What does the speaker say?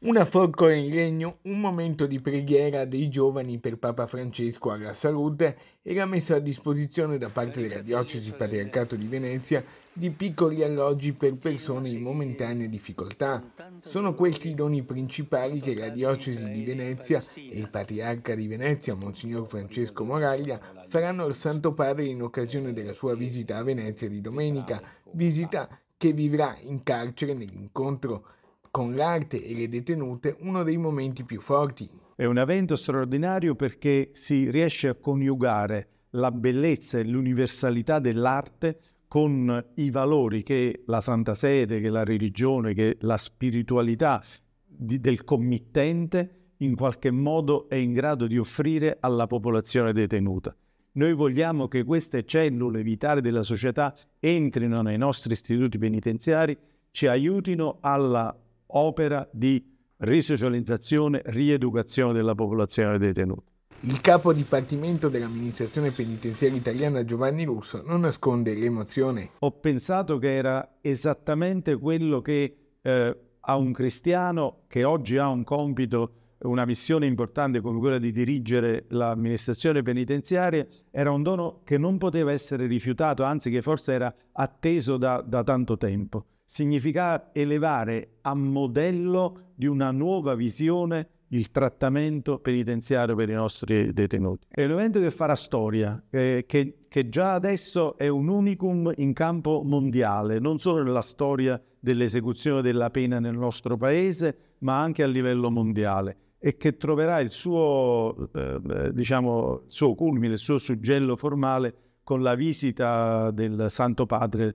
Una forcola in legno, un momento di preghiera dei giovani per Papa Francesco alla salute era messo a disposizione da parte della Diocesi Patriarcato di Venezia di piccoli alloggi per persone in momentanea difficoltà. Sono questi i doni principali che la Diocesi di Venezia e il Patriarca di Venezia, Monsignor Francesco Moraglia, faranno al Santo Padre in occasione della sua visita a Venezia di domenica, visita che vivrà in carcere nell'incontro con l'arte e le detenute uno dei momenti più forti. È un evento straordinario perché si riesce a coniugare la bellezza e l'universalità dell'arte con i valori che la Santa Sede, che la religione, che la spiritualità di, del committente in qualche modo è in grado di offrire alla popolazione detenuta. Noi vogliamo che queste cellule vitali della società entrino nei nostri istituti penitenziari, ci aiutino alla opera di risocializzazione, rieducazione della popolazione detenuta. Il capo dipartimento dell'amministrazione penitenziaria italiana Giovanni Russo non nasconde l'emozione. Ho pensato che era esattamente quello che eh, a un cristiano che oggi ha un compito, una missione importante come quella di dirigere l'amministrazione penitenziaria, era un dono che non poteva essere rifiutato, anzi che forse era atteso da, da tanto tempo significa elevare a modello di una nuova visione il trattamento penitenziario per i nostri detenuti. È un evento che farà storia, eh, che, che, già adesso è un unicum in campo mondiale, non solo nella storia dell'esecuzione della pena nel nostro paese, ma anche a livello mondiale e che troverà il suo, eh, diciamo, suo culmine, il suo suggello formale con la visita del Santo Padre